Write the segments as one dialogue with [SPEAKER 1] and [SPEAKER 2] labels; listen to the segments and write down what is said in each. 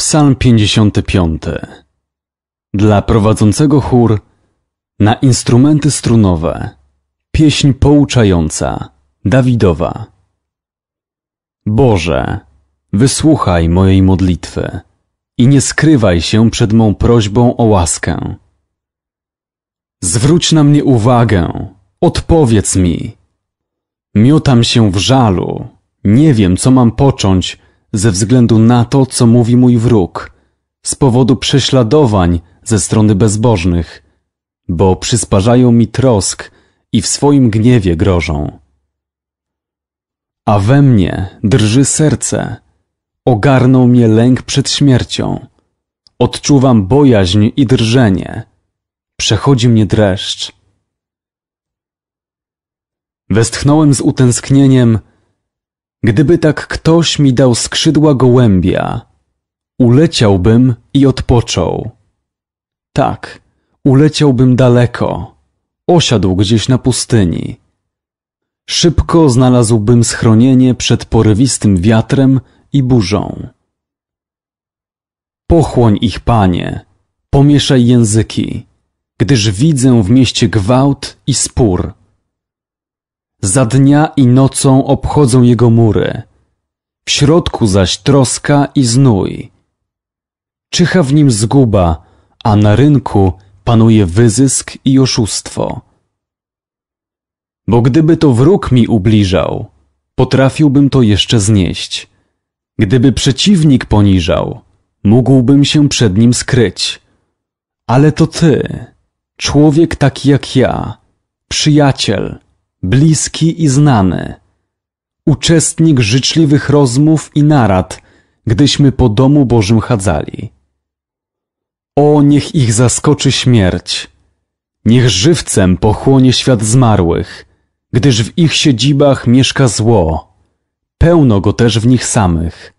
[SPEAKER 1] Psalm 55 Dla prowadzącego chór na instrumenty strunowe Pieśń pouczająca Dawidowa Boże, wysłuchaj mojej modlitwy i nie skrywaj się przed mą prośbą o łaskę. Zwróć na mnie uwagę, odpowiedz mi. Miotam się w żalu, nie wiem co mam począć, ze względu na to, co mówi mój wróg, z powodu prześladowań ze strony bezbożnych, bo przysparzają mi trosk i w swoim gniewie grożą. A we mnie drży serce, ogarnął mnie lęk przed śmiercią. Odczuwam bojaźń i drżenie. Przechodzi mnie dreszcz. Westchnąłem z utęsknieniem, Gdyby tak ktoś mi dał skrzydła gołębia, uleciałbym i odpoczął. Tak, uleciałbym daleko, osiadł gdzieś na pustyni. Szybko znalazłbym schronienie przed porywistym wiatrem i burzą. Pochłoń ich, panie, pomieszaj języki, gdyż widzę w mieście gwałt i spór. Za dnia i nocą obchodzą jego mury. W środku zaś troska i znój. Czyha w nim zguba, a na rynku panuje wyzysk i oszustwo. Bo gdyby to wróg mi ubliżał, potrafiłbym to jeszcze znieść. Gdyby przeciwnik poniżał, mógłbym się przed nim skryć. Ale to ty, człowiek taki jak ja, przyjaciel, bliski i znany, uczestnik życzliwych rozmów i narad, gdyśmy po domu Bożym chadzali. O, niech ich zaskoczy śmierć, niech żywcem pochłonie świat zmarłych, gdyż w ich siedzibach mieszka zło, pełno go też w nich samych.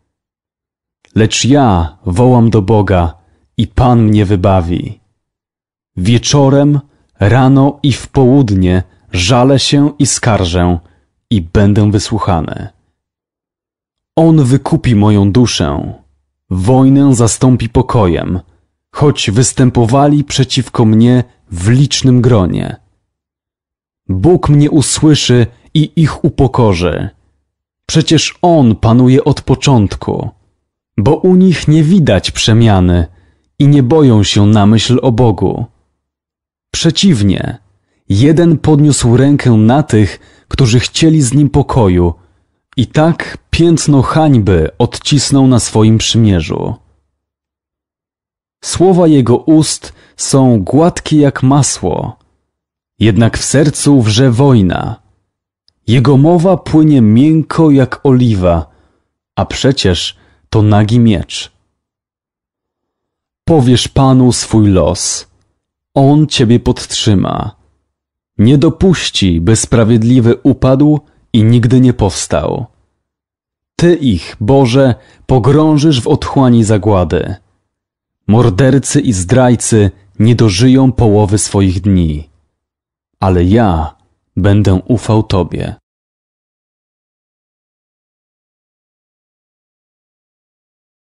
[SPEAKER 1] Lecz ja wołam do Boga i Pan mnie wybawi. Wieczorem, rano i w południe – żalę się i skarżę i będę wysłuchany. On wykupi moją duszę, wojnę zastąpi pokojem, choć występowali przeciwko mnie w licznym gronie. Bóg mnie usłyszy i ich upokorzy. Przecież On panuje od początku, bo u nich nie widać przemiany i nie boją się na myśl o Bogu. Przeciwnie, Jeden podniósł rękę na tych, którzy chcieli z nim pokoju i tak piętno hańby odcisnął na swoim przymierzu. Słowa jego ust są gładkie jak masło, jednak w sercu wrze wojna. Jego mowa płynie miękko jak oliwa, a przecież to nagi miecz. Powiesz Panu swój los, On ciebie podtrzyma nie dopuści, by sprawiedliwy upadł i nigdy nie powstał. Ty ich, Boże, pogrążysz w otchłani zagłady. Mordercy i zdrajcy nie dożyją połowy swoich dni. Ale ja będę ufał Tobie.